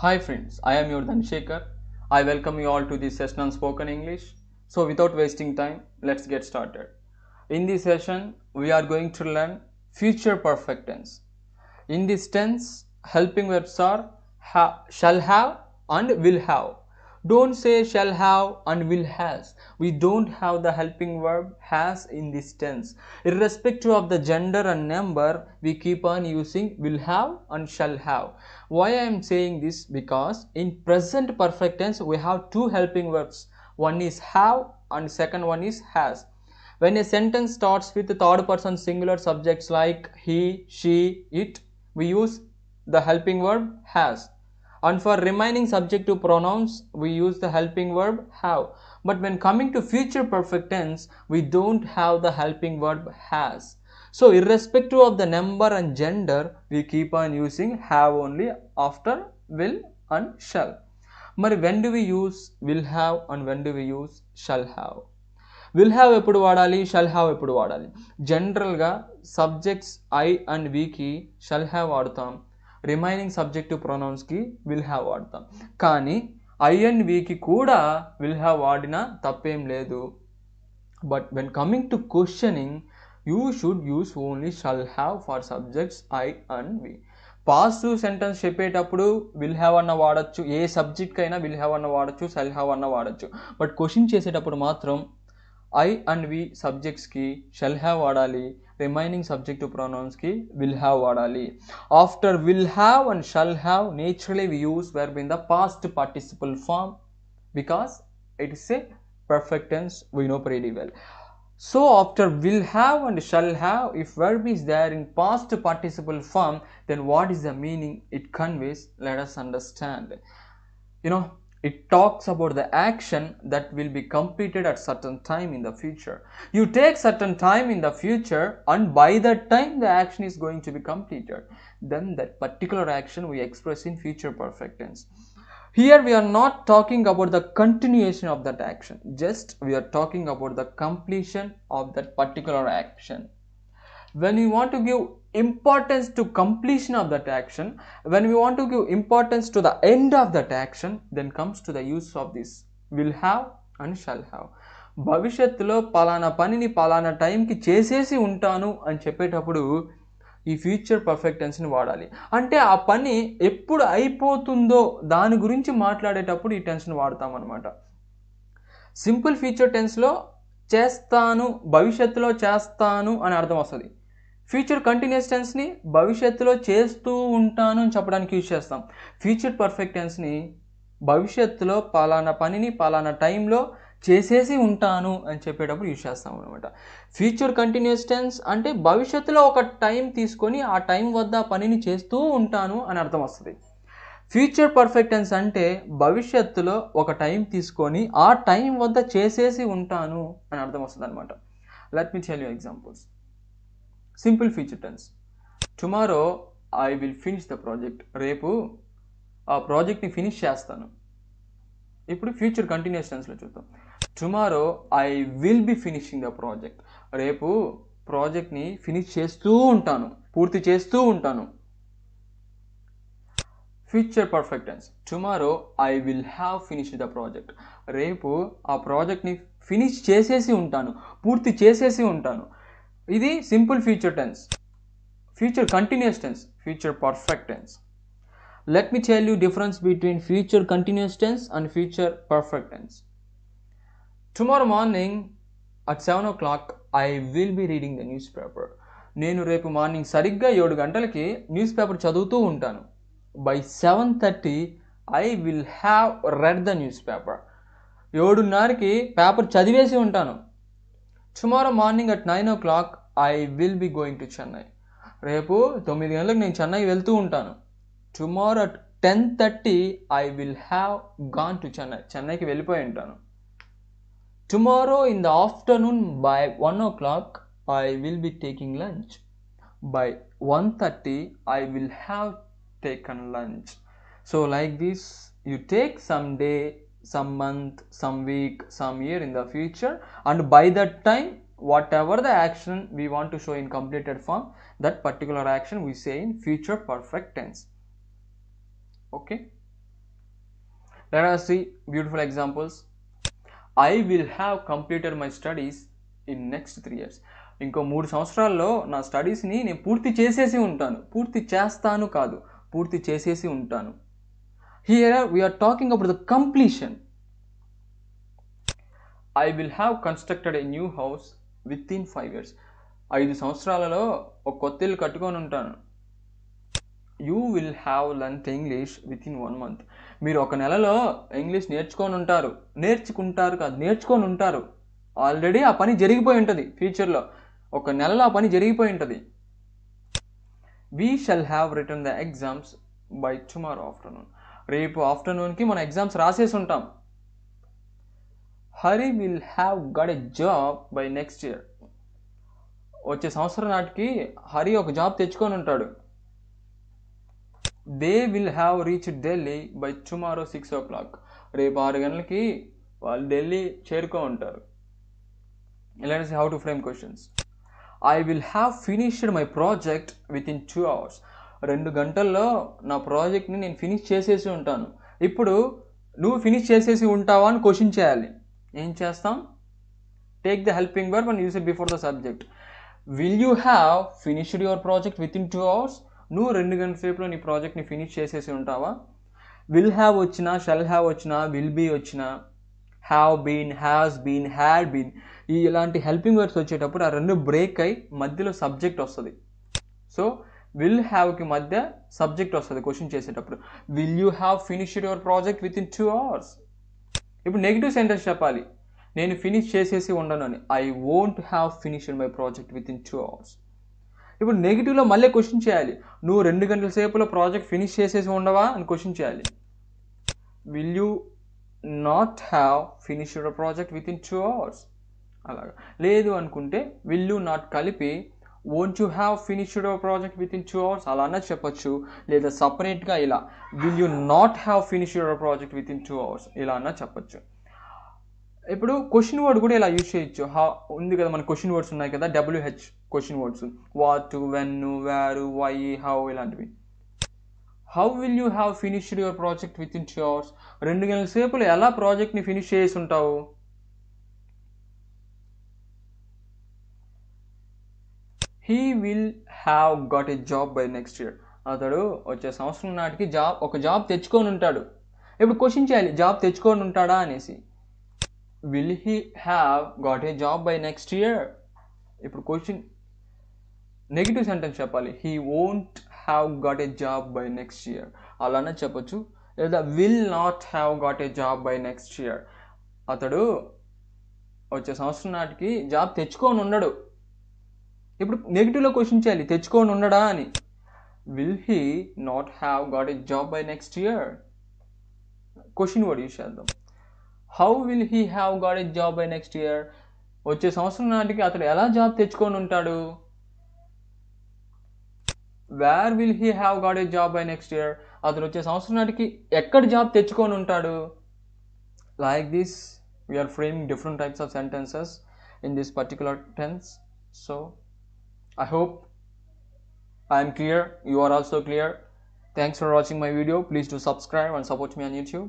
Hi friends, I am your Dhanshekar. I welcome you all to this session on spoken English. So without wasting time, let's get started. In this session, we are going to learn future perfect tense. In this tense, helping verbs are ha shall have and will have. Don't say shall have and will has. We don't have the helping verb has in this tense. Irrespective of the gender and number, we keep on using will have and shall have. Why I am saying this? Because in present perfect tense, we have two helping verbs. One is have and second one is has. When a sentence starts with the third person singular subjects like he, she, it, we use the helping verb has and for remaining subjective pronouns we use the helping verb have but when coming to future perfect tense we don't have the helping verb has so irrespective of the number and gender we keep on using have only after will and shall మరి when do we use will have and when do we use shall have will have ఎప్పుడు వాడాలి shall have ఎప్పుడు వాడాలి జనరల్గా subjects I and వీకి shall have వాడుతాం remaining subjective ప్రొనౌన్స్కి will have వాడతాం కానీ ఐఎన్వికి కూడా విల్ హ్యావ్ వాడినా తప్పేం లేదు but when coming to questioning you should use only shall have for subjects I and we positive sentence చెప్పేటప్పుడు విల్ హ్యావ్ అన్న వాడచ్చు ఏ సబ్జెక్ట్ అయినా విల్ హ్యావ్ అన్న వాడచ్చు సెల్ హ్యావ్ అన్న వాడచ్చు బట్ క్వశ్చన్ చేసేటప్పుడు మాత్రం ఐ అండ్ వి సబ్జెక్ట్స్కి షెల్ హ్యావ్ వాడాలి రిమైనింగ్ subject ప్రొనౌన్స్కి విల్ హ్యావ్ వాడాలి after will have and shall have naturally we use verb in the past participle form because it is a perfect tense we know pretty well so after will have and shall have if verb is there in past participle form then what is the meaning it conveys let us understand you know it talks about the action that will be completed at certain time in the future. You take certain time in the future and by that time the action is going to be completed. Then that particular action we express in future perfect tense. Here we are not talking about the continuation of that action. Just we are talking about the completion of that particular action. when we want to give importance to completion of that action when we want to give importance to the end of that action then comes to the use of this will have and shall have భవిష్యత్తులో పలానా పనిని పలానా టైంకి చేసేసి ఉంటాను అని చెప్పేటప్పుడు ఈ ఫ్యూచర్ పర్ఫెక్టెన్స్ని వాడాలి అంటే ఆ పని ఎప్పుడు అయిపోతుందో దాని గురించి మాట్లాడేటప్పుడు ఈ టెన్స్ని వాడతామన్నమాట సింపుల్ ఫ్యూచర్ టెన్స్లో చేస్తాను భవిష్యత్తులో చేస్తాను అని అర్థం వస్తుంది ఫ్యూచర్ కంటిన్యూస్ టెన్స్ని భవిష్యత్తులో చేస్తూ ఉంటాను అని చెప్పడానికి యూజ్ చేస్తాం ఫ్యూచర్ పర్ఫెక్ట్ టెన్స్ని భవిష్యత్తులో పలానా పనిని పలానా టైంలో చేసేసి ఉంటాను అని చెప్పేటప్పుడు యూజ్ చేస్తాం అనమాట ఫ్యూచర్ కంటిన్యూస్ టెన్స్ అంటే భవిష్యత్తులో ఒక టైం తీసుకొని ఆ టైం వద్ద పనిని చేస్తూ ఉంటాను అని అర్థం వస్తుంది ఫ్యూచర్ పర్ఫెక్ట్ టెన్స్ అంటే భవిష్యత్తులో ఒక టైం తీసుకొని ఆ టైం వద్ద చేసేసి ఉంటాను అని అర్థం వస్తుంది అనమాట let me tell you examples simple future tense tomorrow I will finish the project రేపు ఆ ప్రాజెక్ట్ని ఫినిష్ చేస్తాను ఇప్పుడు ఫ్యూచర్ కంటిన్యూస్ టెన్స్లో చూద్దాం tomorrow I will be finishing the project రేపు ప్రాజెక్ట్ని ఫినిష్ చేస్తూ ఉంటాను పూర్తి చేస్తూ ఉంటాను future perfect tense tomorrow I will have finish the project రేపు ఆ ప్రాజెక్ట్ని ఫినిష్ చేసేసి ఉంటాను పూర్తి చేసేసి ఉంటాను ఇది simple future tense future continuous tense future perfect tense let me tell you difference between future continuous tense and future perfect tense tomorrow morning at seven o'clock I will be reading the newspaper నేను రేపు morning సరిగ్గా ఏడు గంటలకి news newspaper చదువుతూ ఉంటాను by seven thirty I will have read the newspaper ఏడున్నరకి paper చదివేసి ఉంటాను tomorrow morning at nine o'clock I will be going to Chennai రేపు తొమ్మిది గంటలకు నేను చెన్నై వెళ్తూ ఉంటాను tomorrow at ten thirty I will have gone to Chennai చెన్నైకి వెళ్ళిపోయి ఉంటాను tomorrow in the afternoon by one o'clock I will be taking lunch by one thirty I will have taken lunch so like this you take some day some month some week some year in the future and by that time whatever the action we want to show in completed form that particular action we say in future perfect tense okay let us see beautiful examples i will have completed my studies in next three years ఇంకో మూడు సంవత్సరాల్లో నా స్టడీస్ని నేను పూర్తి చేసేసి ఉంటాను పూర్తి చేస్తాను కాదు పూర్తి చేసేసి ఉంటాను here we're talking about the completion I will have constructed a new house within five years ఐదు సంవత్సరాలలో ఒక కొత్త ఇల్లు కట్టుకొని ఉంటాను you will have learnt English within one month మీరు ఒక నెలలో ఇంగ్లీష్ నేర్చుకొని ఉంటారు నేర్చుకుంటారు కాదు నేర్చుకొని ఉంటారు ఆల్రెడీ ఆ పని జరిగిపోయి ఉంటుంది ఫ్యూచర్లో ఒక నెలలో ఆ పని జరిగిపోయి ఉంటుంది we shall have written the exams by tomorrow afternoon రేపు ఆఫ్టర్నూన్కి మన ఎగ్జామ్స్ రాసేసి ఉంటాం Hari will have got a job by next year వచ్చే సంవత్సరం నాటికి హరి ఒక జాబ్ తెచ్చుకొని ఉంటాడు they will have reach Delhi by tomorrow six o'clock రేపు ఆరు గంటలకి వాళ్ళు ఢిల్లీ చేరుకో ఉంటారు ఇలాంటి how to frame questions I will have finished my project within two hours రెండు గంటల్లో నా ప్రాజెక్ట్ని నేను ఫినిష్ చేసేసి ఉంటాను ఇప్పుడు నువ్వు ఫినిష్ చేసేసి ఉంటావా అని క్వశ్చన్ చేయాలి ఏం చేస్తాం take the helping verb and use it before the subject will you have finished your project within two hours నువ్వు రెండు గంటల సేపులో నీ ప్రాజెక్ట్ని ఫినిష్ చేసేసి ఉంటావా విల్ హ్యావ్ వచ్చిన షెల్ హ్యావ్ వచ్చినా విల్ బీ వచ్చిన have been has been had been ఈ ఇలాంటి హెల్పింగ్ వర్డ్స్ వచ్చేటప్పుడు ఆ రెండు బ్రేక్ అయి మధ్యలో సబ్జెక్ట్ వస్తుంది సో విల్ హ్యావ్కి మధ్య సబ్జెక్ట్ వస్తుంది క్వశ్చన్ చేసేటప్పుడు will you have finished your project within two hours ఇప్పుడు నెగిటివ్ సెంటెన్స్ చెప్పాలి నేను ఫినిష్ చేసేసి ఉండను అని I won't have in my project within two hours ఇప్పుడు నెగిటివ్లో మళ్ళీ క్వశ్చన్ చేయాలి నువ్వు రెండు గంటల సేపులో ప్రాజెక్ట్ ఫినిష్ చేసేసి ఉండవా అని క్వశ్చన్ చేయాలి will you not have finished project within two hours అలాగా లేదు అనుకుంటే విల్ యూ నాట్ కలిపి won't you have finished your project within two hours అలా అన్నది చెప్పొచ్చు లేదా సపరేట్గా ఇలా will you not have finish your project within two hours ఇలా అన్న చెప్పొచ్చు ఇప్పుడు క్వశ్చన్ వర్డ్ కూడా ఇలా యూజ్ చేయొచ్చు హా ఉంది కదా మన క్వశ్చన్ వర్డ్స్ ఉన్నాయి కదా WH question words what when where why how ఇలాంటివి how will you have finished your project within two hours రెండు గంటల సేపులు ఎలా ప్రాజెక్ట్ని ఫినిష్ చేసి ఉంటావు he will have got a job by next year అతడు వచ్చే సంవత్సరం నాటికి జాబ్ ఒక జాబ్ తెచ్చుకొని ఉంటాడు ఇప్పుడు క్వశ్చన్ చేయాలి జాబ్ తెచ్చుకొని ఉంటాడా అనేసి will he have got a job by next year ఇప్పుడు క్వశ్చన్ నెగిటివ్ సెంటెన్స్ చెప్పాలి he won't have got a job by next year అలానే చెప్పొచ్చు లేదా will not have got a job by next year అతడు వచ్చే సంవత్సరం నాటికి జాబ్ తెచ్చుకొని ఉండడు ఇప్పుడు నెగిటివ్లో క్వశ్చన్ చేయాలి తెచ్చుకొని ఉండడా అని will he not have got a job by next year question word use చేద్దాం how will he have got a job by next year వచ్చే సంవత్సరం నాటికి అతడు ఎలా జాబ్ తెచ్చుకొని ఉంటాడు where will he have got a job by next year అతను వచ్చే సంవత్సరం నాటికి ఎక్కడ జాబ్ తెచ్చుకొని ఉంటాడు like this we're framing different types of sentences in this particular tense so I hope I am clear you are also clear thanks for watching my video please do subscribe and support me on YouTube